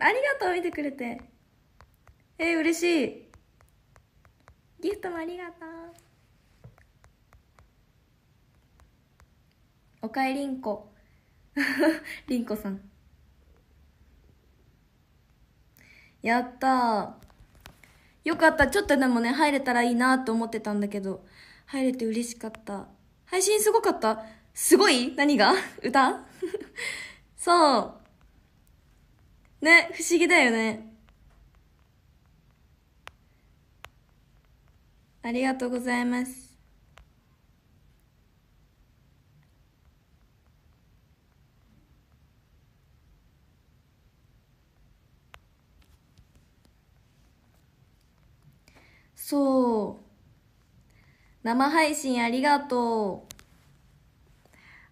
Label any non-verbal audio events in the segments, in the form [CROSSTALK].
ありがとう、見てくれて。えー、嬉しい。ギフトもありがとう。おかえりんこ。[LAUGHS] りんこさん。やったよかった。ちょっとでもね、入れたらいいなと思ってたんだけど、入れて嬉しかった。配信すごかったすごい何が歌 [LAUGHS] そう。ね、不思議だよね。ありがとうございます。そう。生配信ありがとう。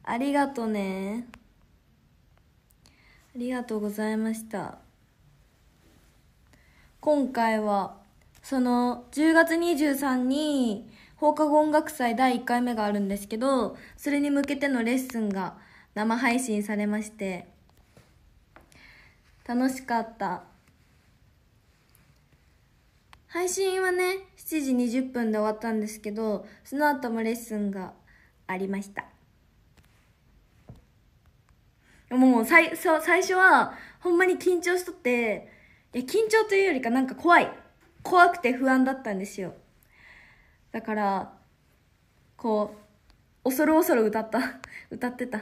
ありがとね。りがとうございました今回はその10月23に放課後音楽祭第1回目があるんですけどそれに向けてのレッスンが生配信されまして楽しかった配信はね7時20分で終わったんですけどその後もレッスンがありましたもう最そう最初はほんまに緊張しとっていや緊張というよりかなんか怖い怖くて不安だったんですよだからこう恐る恐る歌った [LAUGHS] 歌ってた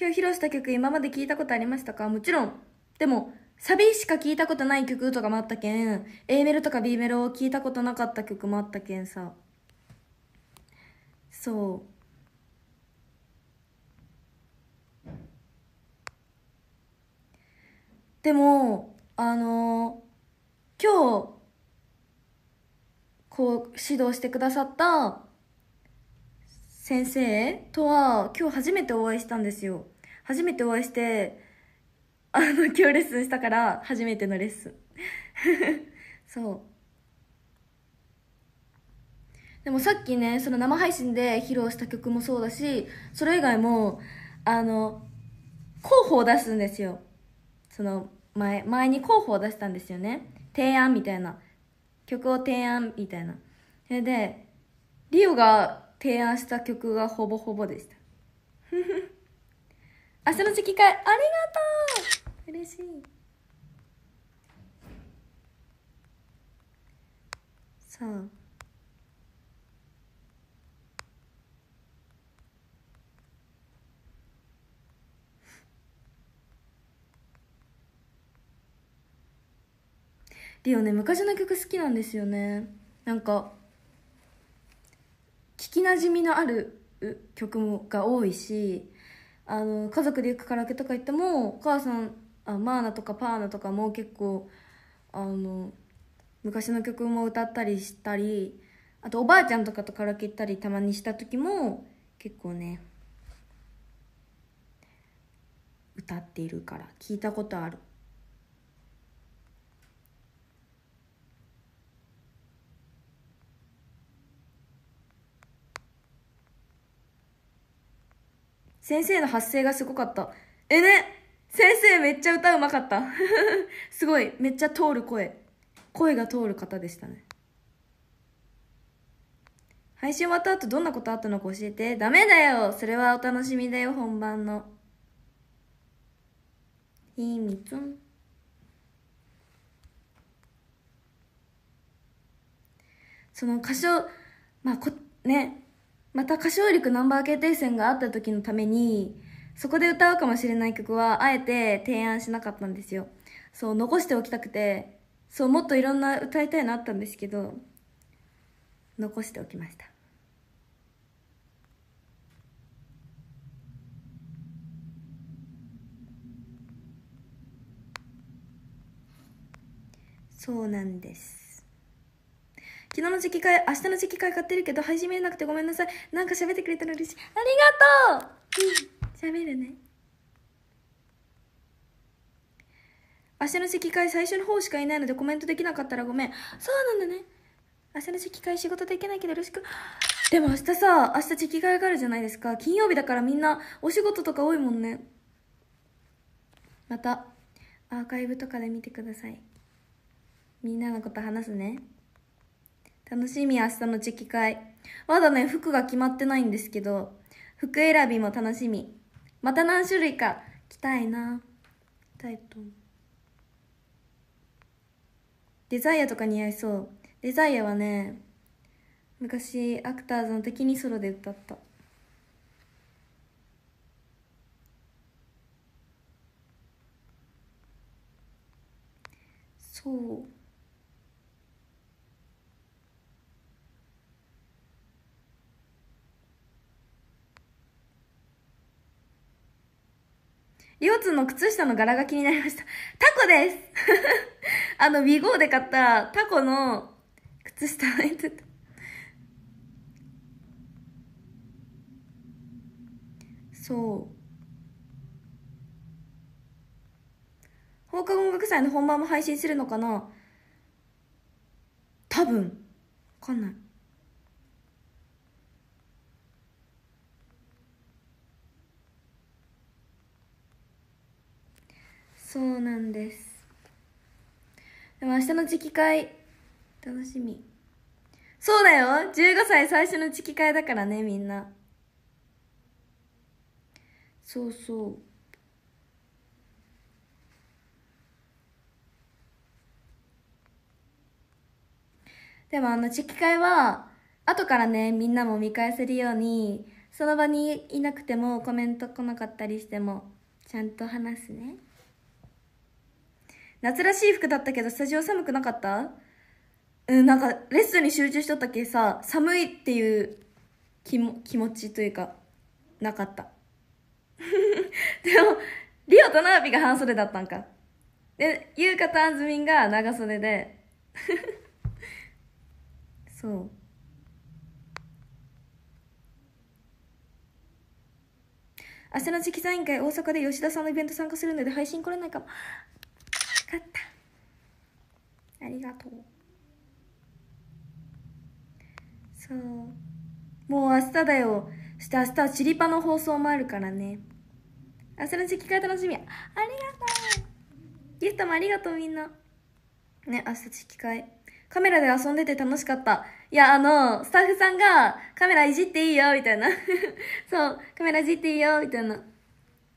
今日披露した曲今まで聴いたことありましたかもちろんでもサビしか聴いたことない曲とかもあったけん A メロとか B メロを聴いたことなかった曲もあったけんさそう。でも、あのー、今日、こう、指導してくださった先生とは、今日初めてお会いしたんですよ。初めてお会いして、あの、今日レッスンしたから、初めてのレッスン。[LAUGHS] そう。でもさっきねその生配信で披露した曲もそうだしそれ以外もあの候補を出すんですよその前前に候補を出したんですよね提案みたいな曲を提案みたいなそれでリオが提案した曲がほぼほぼでした明日 [LAUGHS] の次回ありがとう嬉しいさあリオね昔の曲好きなんですよねなんか聞きなじみのある曲もが多いしあの家族で行くカラオケとか行ってもお母さんあマーナとかパーナとかも結構あの昔の曲も歌ったりしたりあとおばあちゃんとかとカラオケ行ったりたまにした時も結構ね歌っているから聞いたことある先生の発声がすごかった。えね先生めっちゃ歌うまかった。[LAUGHS] すごい。めっちゃ通る声。声が通る方でしたね。配信終わった後どんなことあったのか教えて。ダメだよそれはお楽しみだよ、本番の。ひみつん。その歌唱、まあこ、ね、また歌唱力ナンバー決定戦があった時のために、そこで歌うかもしれない曲は、あえて提案しなかったんですよ。そう、残しておきたくて、そう、もっといろんな歌いたいのあったんですけど、残しておきました。そうなんです。昨日の時期会、明日の時期会買ってるけど、配信見れなくてごめんなさい。なんか喋ってくれたら嬉しい。ありがとう喋、うん、るね。明日の席会最初の方しかいないのでコメントできなかったらごめん。そうなんだね。明日の席会仕事できないけどよろしく。でも明日さ、明日席会があるじゃないですか。金曜日だからみんなお仕事とか多いもんね。また、アーカイブとかで見てください。みんなのこと話すね。楽しみ明日のチェキ会。まだね、服が決まってないんですけど、服選びも楽しみ。また何種類か着たいな。着たいとデザイアとか似合いそう。デザイアはね、昔アクターズの時にソロで歌った。そう。腰痛の靴下の柄が気になりました。タコです [LAUGHS] あの、ウィゴーで買ったタコの靴下のいてた。そう。放課後音楽祭の本番も配信するのかな多分。わかんない。そうなんですでも明日の知機会楽しみそうだよ15歳最初の知機会だからねみんなそうそうでもあの知機会は後からねみんなも見返せるようにその場にいなくてもコメント来なかったりしてもちゃんと話すね。夏らしい服だったけど、スタジオ寒くなかったうん、なんか、レッスンに集中しとったけさ、寒いっていう気も気持ちというか、なかった。[LAUGHS] でも、リオとナービが半袖だったんか。で、優香とアンズミンが長袖で。[LAUGHS] そう。明日の次期サイン会大阪で吉田さんのイベント参加するので配信来れないかも。かったありがとうそうもう明日だよそして明日はチリパの放送もあるからね明日の時期ら楽しみありがとうギフトもありがとうみんなね明日地域会カメラで遊んでて楽しかったいやあのスタッフさんがカメラいじっていいよみたいな [LAUGHS] そうカメラいじっていいよみたいな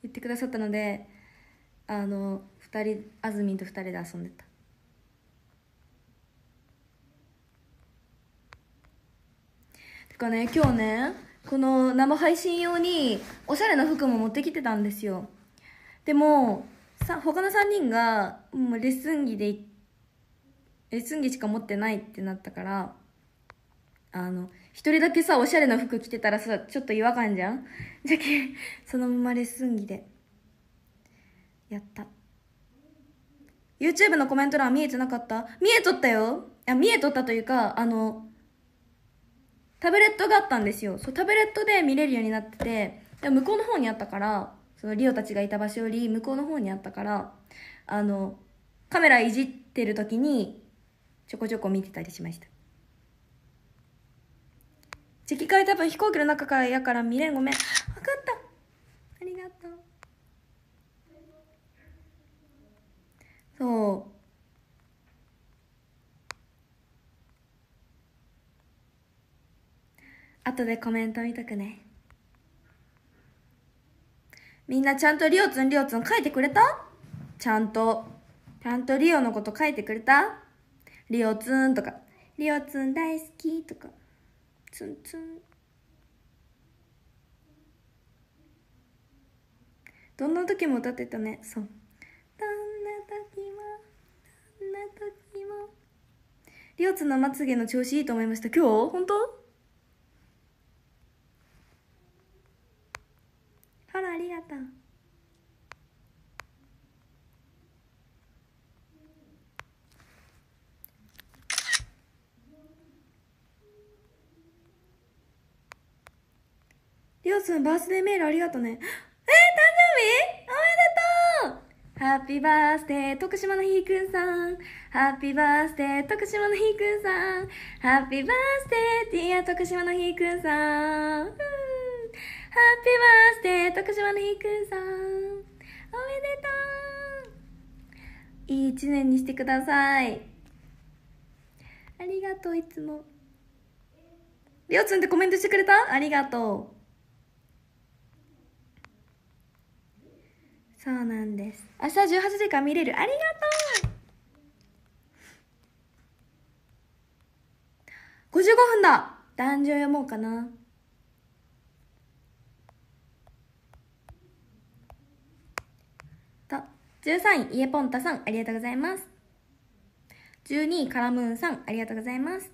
言ってくださったのであの2人あずみんと2人で遊んでたてかね今日ねこの生配信用におしゃれな服も持ってきてたんですよでもさ他の3人がもうレッスン着でレッスン着しか持ってないってなったからあの一人だけさおしゃれな服着てたらさちょっと違和感じゃんじゃけそのままレッスン着でやった YouTube のコメント欄見えてなかった見えとったよいや見えとったというかあのタブレットがあったんですよそうタブレットで見れるようになっててで向こうの方にあったからそのリオたちがいた場所より向こうの方にあったからあのカメラいじってる時にちょこちょこ見てたりしましたチェキ多分飛行機の中からやから見れんごめん後でコメント見とくねみんなちゃんとりおつんりおつん書いてくれたちゃんとちゃんとりおのこと書いてくれたりおつんとかりおつん大好きとかつんつんどんな時も歌ってたねそうどんな時もどんな時もりおつんのまつげの調子いいと思いました今日本当ほらありがとうりょうすんバースデーメールありがとうねえー、誕生日おめでとうハッピーバースデー、徳島のひーくんさん。ハッピーバースデー、徳島のひーくんさん。ハッピーバースデー、ティア徳島のひーくんさん。ハッピーバースデー徳島のひくんさんおめでとういい一年にしてくださいありがとういつもりょうつんってコメントしてくれたありがとうそうなんです明日18時間見れるありがとう55分だ壇上読もうかなと、13位、イエポンタさん、ありがとうございます。12位、カラムーンさん、ありがとうございます。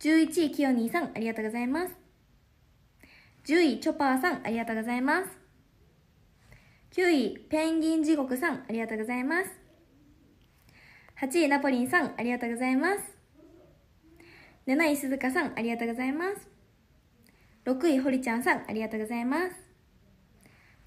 11位、キヨニーさん、ありがとうございます。10位、チョパーさん、ありがとうございます。9位、ペンギン地獄さん、ありがとうございます。8位、ナポリンさん、ありがとうございます。7位、鈴鹿さん、ありがとうございます。6位、堀ちゃんさん、ありがとうございます。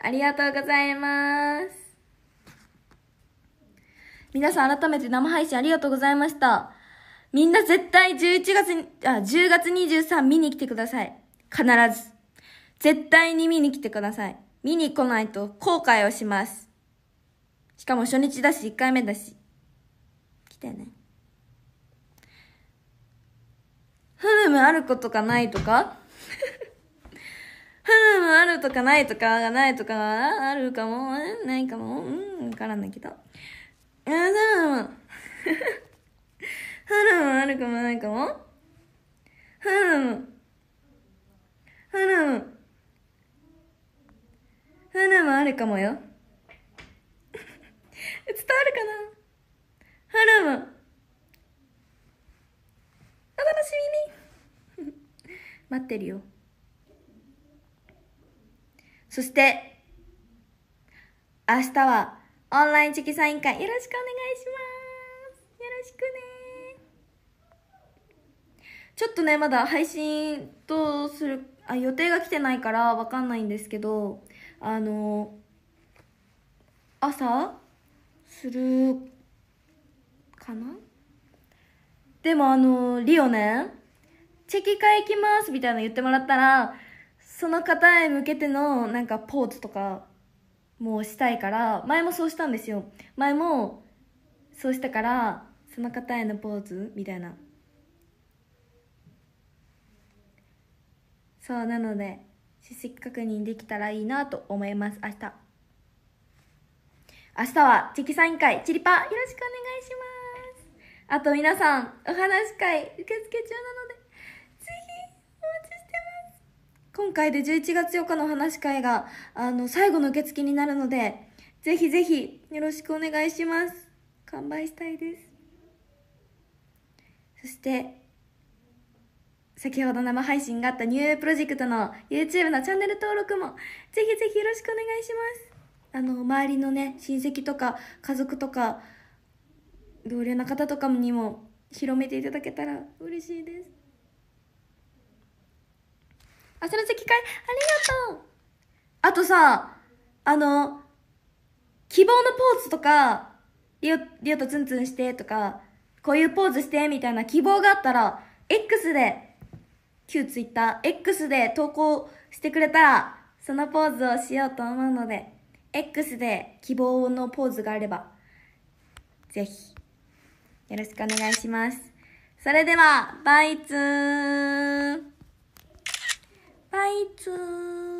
ありがとうございます。皆さん改めて生配信ありがとうございました。みんな絶対11月、あ、10月23見に来てください。必ず。絶対に見に来てください。見に来ないと後悔をします。しかも初日だし、1回目だし。来てね。フむムあることかないとかうもあるとかないとかがないとか、あるかも、ないかも、うん、わからんいけど。うん、そう。ハルもあるかもないかも。ハルも。ハルも。ハルもあるかもよ。伝わるかなハルも。お楽しみに [LAUGHS] 待ってるよ。そして、明日はオンラインチェキサイ委員会よろしくお願いします。よろしくね。ちょっとね、まだ配信どうする、あ、予定が来てないからわかんないんですけど、あの、朝するかなでもあの、リオね、チェキ会行きますみたいなの言ってもらったら、その方へ向けてのなんかポーズとかもしたいから前もそうしたんですよ前もそうしたからその方へのポーズみたいなそうなので出席確認できたらいいなと思います明日明日はチキサイン会チリパよろしくお願いしますあと皆さんお話会受付中なので今回で11月4日の話会が、あの、最後の受付になるので、ぜひぜひ、よろしくお願いします。完売したいです。そして、先ほど生配信があったニュープロジェクトの YouTube のチャンネル登録も、ぜひぜひよろしくお願いします。あの、周りのね、親戚とか、家族とか、同僚の方とかにも広めていただけたら嬉しいです。あ、その席会、ありがとうあとさ、あの、希望のポーズとか、りお、りおとツンツンしてとか、こういうポーズしてみたいな希望があったら、X で、旧 Twitter、X で投稿してくれたら、そのポーズをしようと思うので、X で希望のポーズがあれば、ぜひ、よろしくお願いします。それでは、バイツーバイツー